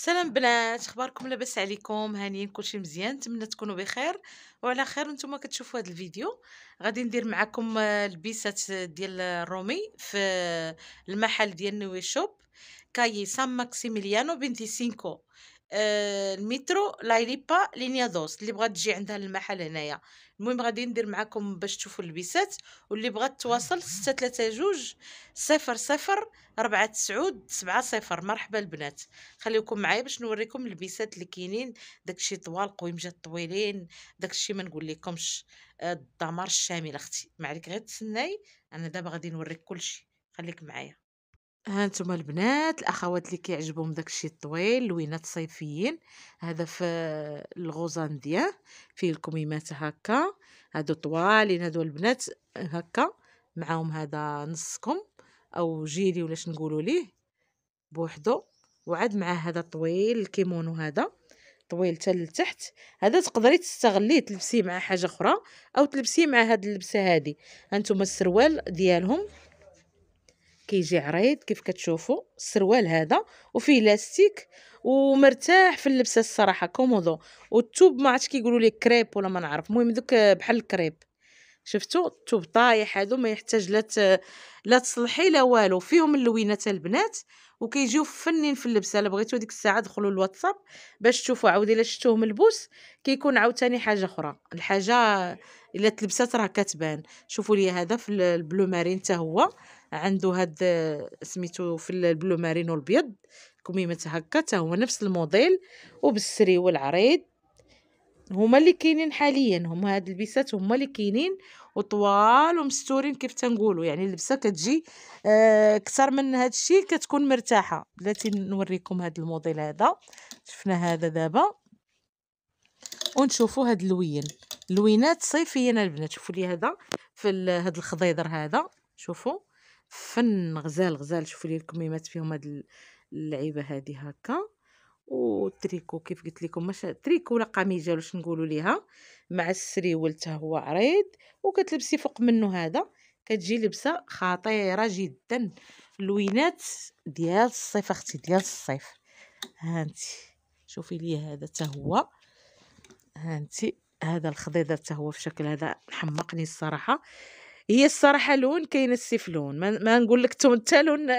سلام بنات اخباركم لاباس عليكم هانيين كلشي مزيان نتمنى تكونوا بخير وعلى خير نتوما كتشوفوا هذا الفيديو غادي ندير معكم آه، البيسات ديال الرومي في المحل ديال نوي شوب كاي سان ماكسيميليانو بنتي سينكو آه، المترو لايليبا لينيا دوس اللي بغات تجي عندها المحل هنايا المهم غادي ندير معاكم باش تشوفوا اللبسات واللي بغات تواصل ستة تلاتة جوج صفر صفر ربعة تسعود سبعة صفر مرحبا البنات خليكم معايا باش نوريكم اللبسات اللي كاينين داكشي طوال قويمجات طويلين داكشي ما نقول لكمش آه، الدمار الشامل اختي ما عليك غير تسناي انا دابا غادي نوريك كلشي خليك معايا ها نتوما البنات الاخوات اللي كيعجبهم داكشي الطويل لوينات صيفيين هذا في الغوزان ديال فيه الكميمات هكا هادو طوالين هادو البنات هكا معاهم هذا نصكم او جيلي ولا نقولوا ليه بوحدو وعاد معاه هذا طويل الكيمونو هذا طويل حتى لتحت هذا تقدري تستغليه تلبسيه مع حاجه اخرى او تلبسيه مع هاد اللبسه هادي هانتوما السروال ديالهم كيجي عريض كيف كتشوفوا السروال هذا وفيه لاستيك ومرتاح في اللبسه الصراحه كومودو والتوب ما عرفتش كيقولوا ليه كريب ولا ما نعرف المهم دوك بحال الكريب شفتوا الثوب طايح هادو ما يحتاج لا لا تصلحي لا والو فيهم اللوينات البنات وكيجيو فنين في اللبسه الا بغيتو ديك الساعه دخلوا الواتساب باش تشوفوا عاودي الا شفتوه ملبوس كيكون عاوتاني حاجه اخرى الحاجه الا تلبسات راه كتبان شوفوا لي هذا في البلو مارين حتى هو عنده هاد سميتو في البلو مارين والبيض كميمه هكا حتى هو نفس الموديل وبالسري والعريض هما اللي كاينين حاليا هما هاد البسات هما اللي كاينين وطوال ومستورين كيف تنقولوا يعني اللبسه كتجي اكثر آه، من هاد الشيء كتكون مرتاحه بلاتي نوريكم هاد الموديل هذا شفنا هذا دابا ونشوفوا هاد اللوين لوينات صيفيه البنات شوفوا لي هذا في هاد الخضيضر هذا شوفوا فن غزال غزال شوفوا لي الكميمات فيهم هاد اللعيبه هادي هكا وتريكو كيف قلت لكم مش تريكو ولا قميجه واش نقولوا ليها مع السريول حتى هو عريض وكتلبسي فوق منه هذا كتجي لبسه خطيره جدا لوينات ديال الصيف اختي ديال الصيف هانتي شوفي لي هذا حتى هو هانتي هذا الخضيضه حتى هو في شكل هذا حمقني الصراحه هي الصراحه لون كاين السيف لون ما, ما نقول لك حتى لون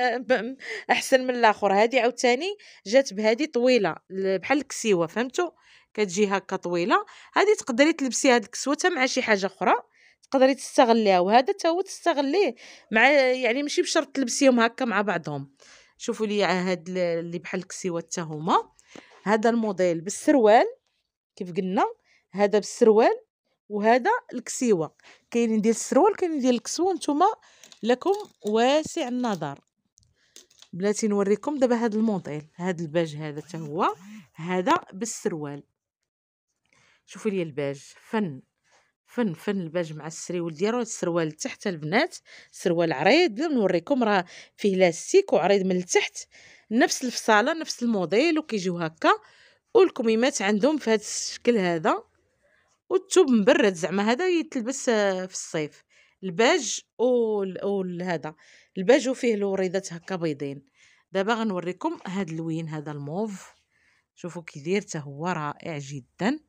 احسن من الاخر هادي عاوتاني جات بهادي طويله بحال الكسيوه فهمتوا كتجي هكا طويله هادي تقدري تلبسي هاد الكسوه مع شي حاجه اخرى تقدري تستغليها وهذا تا هو تستغليه مع يعني ماشي بشرط تلبسيهم هكا مع بعضهم شوفوا لي هاد اللي بحال الكسيوه تا هما هذا الموديل بالسروال كيف قلنا هذا بالسروال وهذا الكسيوه كاينين ديال السروال كاينين ديال الكسوه نتوما لكم واسع النظر بلاتي نوريكم دابا هاد الموديل هاد الباج هذا حتى هو هذا بالسروال شوفوا لي الباج فن فن فن الباج مع السريول ديالو السروال تحت البنات سروال عريض نوريكم راه فيه لاستيك وعريض من التحت نفس الفصاله نفس الموديل وكيجيو هكا والكميمات عندهم في هذا الشكل هذا والثوب مبرد زعما هذا يتلبس آه، في الصيف الباج وهذا الباج وفيه الوريدات هكا بيضين دابا غنوريكم هذا اللوين هذا الموف شوفوا كي داير حتى هو رائع جدا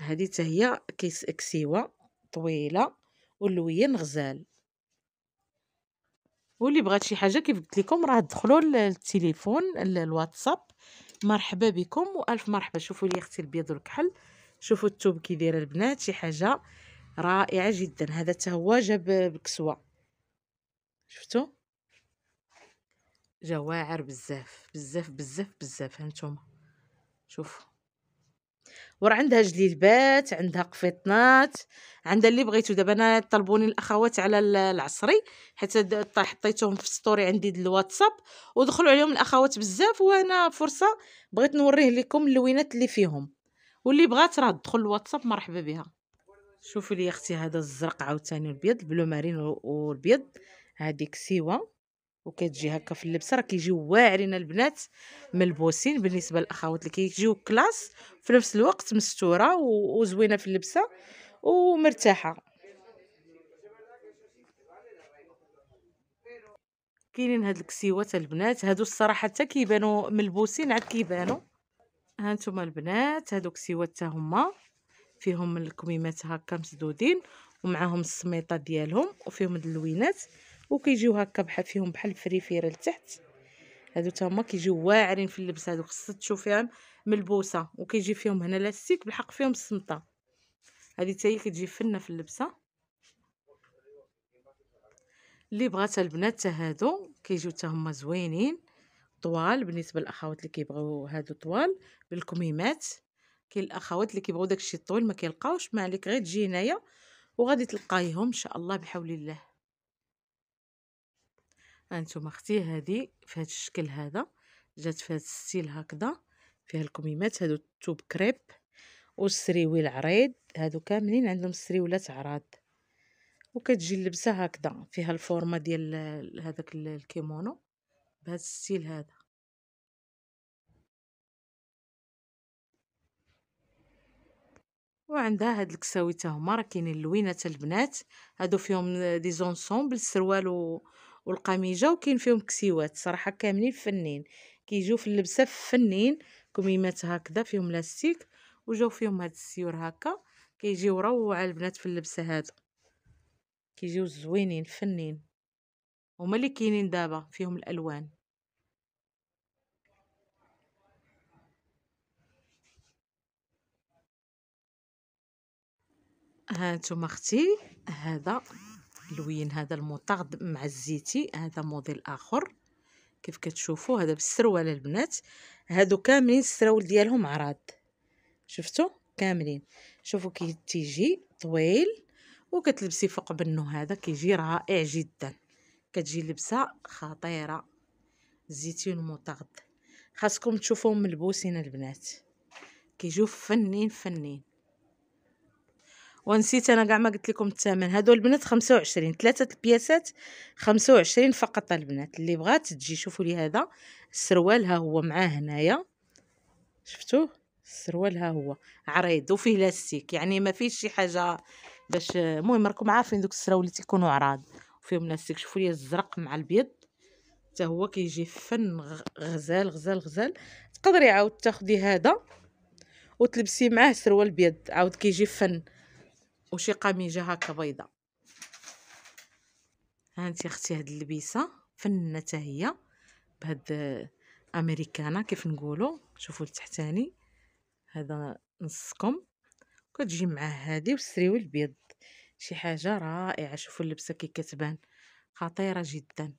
هذه حتى هي كيس كسيوه طويله واللون غزال واللي بغات شي حاجه كيف قلت لكم راه دخلوا للتليفون الواتساب مرحبا بكم والف مرحبا شوفوا لي اختي البيض والكحل شوفوا التوب كي داير البنات شي حاجه رائعه جدا هذا حتى هو جاب بكسوه شفتوا واعر بزاف بزاف بزاف بزاف هانتوما شوفوا ورا عندها جليلبات عندها قفيطنات عندها اللي بغيتو دابا انا طلبوني الاخوات على العصري حتى حطيتهم في ستوري عندي الواتساب ودخلوا عليهم الاخوات بزاف وانا فرصه بغيت نوريه لكم اللوينات اللي فيهم واللي بغات راه تدخل الواتساب مرحبا بها شوفوا لي اختي هذا الزرق عاوتاني والبيض البلو مارين والبيض هذيك سيوا وكتجي هكا في اللبسه راه كيجيو واعرين البنات ملبوسين بالنسبه للاخوات اللي كيجيو كلاس في نفس الوقت مستوره وزوينه في اللبسه ومرتاحه كاينين هاد الكسيوات البنات هادو الصراحه حتى كيبانو ملبوسين عاد كيبانو هانتوما البنات هادوك سيوات تا هما فيهم الكميمات هكا مسدودين ومعاهم السميطه ديالهم وفيهم اللوينات وكيجيو هكا بحال فيهم بحال فريفير لتحت هادو تا هما كيجيو واعرين في اللبس هادو خصك تشوفيهم ملبوسه وكيجي فيهم هنا لاستيك بالحق فيهم السمطه هادي تا هي كتجي فنه في اللبسه اللي بغاتها البنات تا هادو كيجيو تا هما زوينين طوال بالنسبه للاخوات اللي كيبغيو هادو طوال بالكميمات كاين الاخوات اللي كيبغيو داكشي طويل ما كيلقاوش ما عليك غير تجي هنايا وغادي تلقايهم ان شاء الله بحول الله انتم اختي هذه في هذا الشكل هذا جات في هذا الستيل هكذا فيها الكميمات هادو التوب كريب والسريوي العريض هادو كاملين عندهم السريولات عراض وكتجي اللبسه هكذا فيها الفورمه ديال هذاك الكيمونو بهذا السيل هذا وعندها هاد الكساوي حتى هما راه كاينين لوينات البنات هادو فيهم دي زونسومبل السروال و... والقميجه وكاين فيهم كسيوات صراحه كاملين فنين كيجيو في اللبسه فنين كميمات هكذا فيهم لاستيك وجاو فيهم هاد السيور هكا كيجيو روعه البنات في اللبسه هادو كيجيو زوينين فنين هما اللي كاينين دابا فيهم الالوان هانتوما اختي هذا لوين هذا المطارد مع الزيتي هذا موديل اخر كيف كتشوفوا هذا بالسروال البنات هادو كاملين السراول ديالهم عراض شفتوا كاملين شوفوا كي تيجي طويل وكتلبسي فوق بنو هذا كيجي رائع جدا كتجي لبسه خطيره الزيتون مطارد خاصكم تشوفوهم ملبوسين البنات كيجيو فنين فنين ونسيت انا كاع ما قلت لكم الثمن هادو البنات 25 ثلاثه البياسات 25 فقط البنات اللي بغات تجي شوفوا لي هذا السروال ها هو معاه هنايا شفتوه السروال ها هو عريض وفيه لاستيك يعني ما فيش شي حاجه باش المهم راكم عارفين دوك السراول اللي تيكونوا عراض وفيهم لاستيك شوفوا لي الزرق مع البيض حتى هو كيجي فن غزال غزال غزال تقدري عاود تاخدي هذا وتلبسي معاه سروال بيض عاود كيجي فن وشي قميجه هكا بيضه هانتي اختي هاد اللبيسه فنه هي بهاد امريكانا كيف نقولوا شوفوا لتحتاني هذا نصكم كتجي مع هادي والسريوي البيض شي حاجه رائعه شوفوا اللبسه كي كتبان خطيره جدا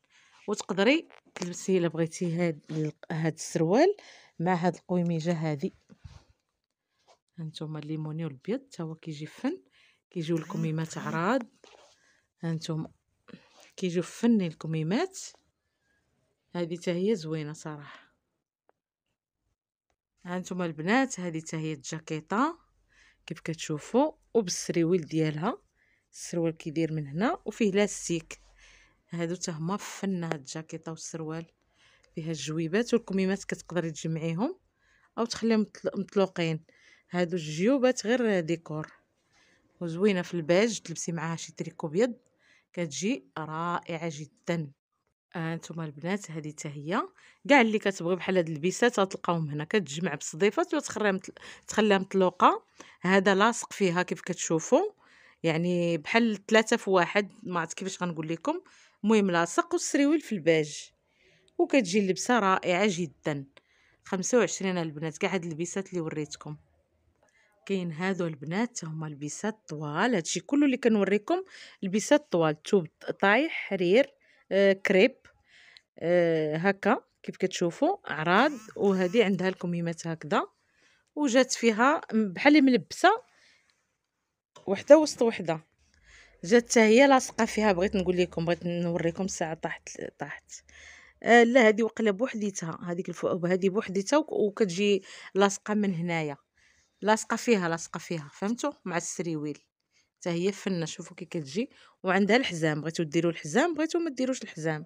وتقدري تلبسي الا بغيتي هاد هاد السروال مع هاد القويميجه هادي هانتوما الليموني والبيض تا هو كيجي فن كيجيو الكميمات عراض هانتوما كيجيو فني الكميمات هذه حتى هي زوينه صراحه هانتوما البنات هذه حتى هي الجاكيطه كيف كتشوفوا وبالسريويل ديالها السروال كيدير من هنا وفيه لاستيك هادو حتى هما فن هاد الجاكيطه والسروال فيها الجويبات والكميمات كتقدري تجمعيهم او تخليهم مطلوقين هادو الجيوبات غير ديكور وزوينه في الباج تلبسي معاها شي تريكو ابيض كتجي رائعه جدا هانتوما آه، البنات هذه حتى هي كاع اللي كتبغي بحال هاد البيسات غتلقاوهم هنا كتجمع بالصديفات وتخليها متل... تخليها مطلوقه هذا لاصق فيها كيف كتشوفوا يعني بحال ثلاثه في واحد ما عرفت كيفاش غنقول لكم المهم لاصق والسريويل في الباج وكتجي اللبسه رائعه جدا 25 البنات كاع هاد البيسات اللي وريتكم كاين هادو البنات هما لبسات طوال هادشي كله اللي كنوريكم لبسات طوال توب طايح حرير آه كريب آه هكا كيف كتشوفوا اعراض وهذه عندها الكميمات هكذا وجات فيها بحال ملبسه وحده وسط وحده جات حتى هي لاصقه فيها بغيت نقول لكم بغيت نوريكم الساعه طاحت طاحت آه لا هذه وقله بوحديتها هذيك الفوق هذه بوحديتها وكتجي لاصقه من هنايا لاصقه فيها لاصقه فيها فهمتوا مع السريويل حتى هي فنه شوفوا كي كتجي وعندها الحزام بغيتو ديروا الحزام بغيتو ما ديروش الحزام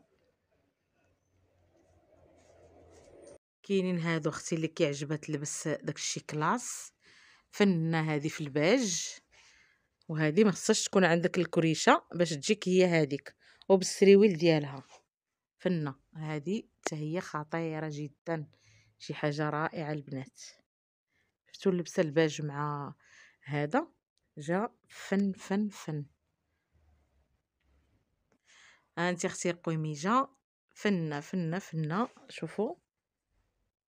كاينين هادو اختي اللي كيعجبها تلبس داكشي كلاس فنه هذه في الباج وهذه ما خصهاش تكون عندك الكريشه باش تجيك هي هذيك وبالسريويل ديالها فنه هذه حتى هي خطيره جدا شي حاجه رائعه البنات شفتوا اللبسه الباج مع هذا جا فن فن فن انت اختي قميجه فنه فنه فنه شوفوا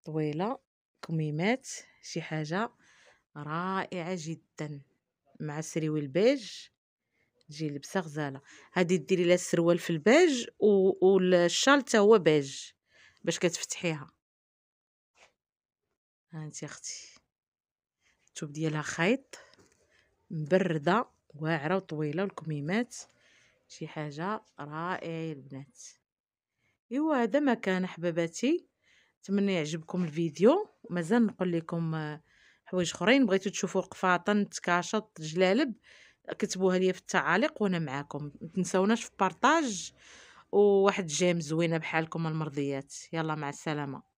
طويله كميمات شي حاجه رائعه جدا مع سريوي البيج تجي لبسه غزاله هذه ديري لها السروال في البيج والشال حتى هو بيج باش كتفتحيها ها انت اختي التوب ديالها خيط مبرده واعره وطويله والكميمات شي حاجه رائعه يا البنات ايوا هذا ما كان احباباتي نتمنى يعجبكم الفيديو مازال نقول لكم آه، حوايج اخرين بغيتو تشوفوا قفاطن تكاشط جلالب كتبوها لي في التعاليق وانا معاكم ما تنساوناش في بارطاج وواحد جيم زوينه بحالكم المرضيات يلا مع السلامه